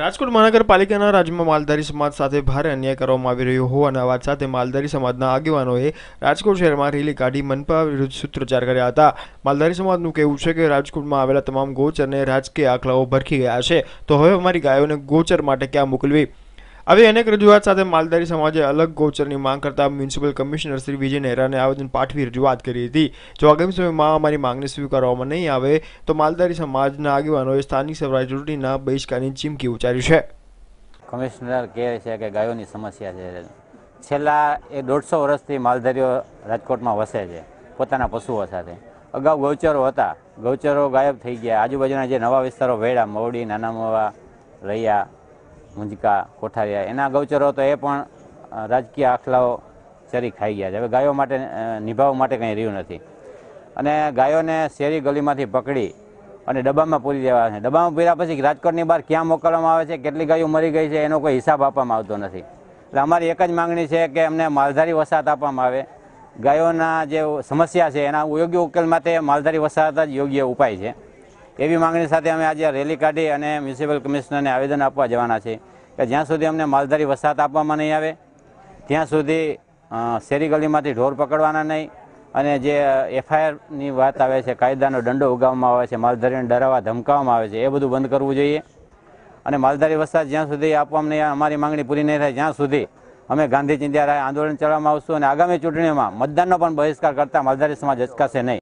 રાજકોટ મહાનગરપાલિકાના રાજ્યમાં માલધારી સમાજ સાથે ભારે અન્યાય કરવામાં આવી રહ્યો હોવાના વાત સાથે માલધારી સમાજના આગેવાનોએ રાજકોટ શહેરમાં રેલી કાઢી મનપા વિરુદ્ધ સૂત્રોચ્ચાર કર્યા હતા માલધારી સમાજનું કહેવું છે કે રાજકોટમાં આવેલા તમામ ગોચરને રાજકીય આખલાઓ ભરખી ગયા છે તો હવે અમારી ગાયોને ગોચર માટે ક્યાં મોકલવી આવી અનેક રજૂઆત સાથે માલધારી સમાજે અલગ ગૌચરની માંગ કરતા મ્યુનિસિપલ કમિશનર શ્રી વિજય નહેરાને આવેદન પાઠવી રજૂઆત કરી હતી જો આગામી સમયમાં અમારી માંગણી સ્વીકારવામાં નહીં આવે તો માલધારી સમાજના આગેવાનોએ સ્થાનિક સ્વરાજ ચૂંટણીના બહિષ્કારની ચીમકી ઉચ્ચારી છે કમિશનર કહે છે કે ગાયોની સમસ્યા છે છેલ્લા એ દોઢસો વર્ષથી માલધારીઓ રાજકોટમાં વસે છે પોતાના પશુઓ સાથે અગાઉ ગૌચરો હતા ગૌચરો ગાયબ થઈ ગયા આજુબાજુના જે નવા વિસ્તારો વેડા મવડી નાના મોવા રહ્યા મુંજકા કોઠારિયા એના ગૌચરો તો એ પણ રાજકીય આખલાઓ ચરી ખાઈ ગયા છે હવે ગાયો માટે નિભાવવા માટે કંઈ રહ્યું નથી અને ગાયોને શેરી ગલીમાંથી પકડી અને ડબ્બામાં પૂરી દેવા છે ડબ્બામાં પૂર્યા પછી રાજકોટની બહાર ક્યાં મોકલવામાં આવે છે કેટલી ગાયો મરી ગઈ છે એનો કોઈ હિસાબ આપવામાં આવતો નથી એટલે અમારી એક જ માંગણી છે કે અમને માલધારી વસાહત આપવામાં આવે ગાયોના જે સમસ્યા છે એના યોગ્ય ઉકેલ માટે માલધારી વસાહત જ યોગ્ય ઉપાય છે એવી માંગણી સાથે અમે આજે રેલી કાઢી અને મ્યુનિસિપલ કમિશનરને આવેદન આપવા જવાના છે કે જ્યાં સુધી અમને માલધારી વસાહત આપવામાં નહીં આવે ત્યાં સુધી શેરી ગલીમાંથી ઢોર પકડવાના નહીં અને જે એફઆઈઆરની વાત આવે છે કાયદાનો દંડો ઉગાવવામાં આવે છે માલધારીને ડરાવવા ધમકાવવામાં આવે છે એ બધું બંધ કરવું જોઈએ અને માલધારી વસાહત જ્યાં સુધી આપવામાં અમારી માંગણી પૂરી નહીં થાય જ્યાં સુધી અમે ગાંધી ચિંધ્યા આંદોલન ચલાવવામાં આવશું અને આગામી ચૂંટણીમાં મતદાનનો પણ બહિષ્કાર કરતા માલધારી સમાજ અચકાશે નહીં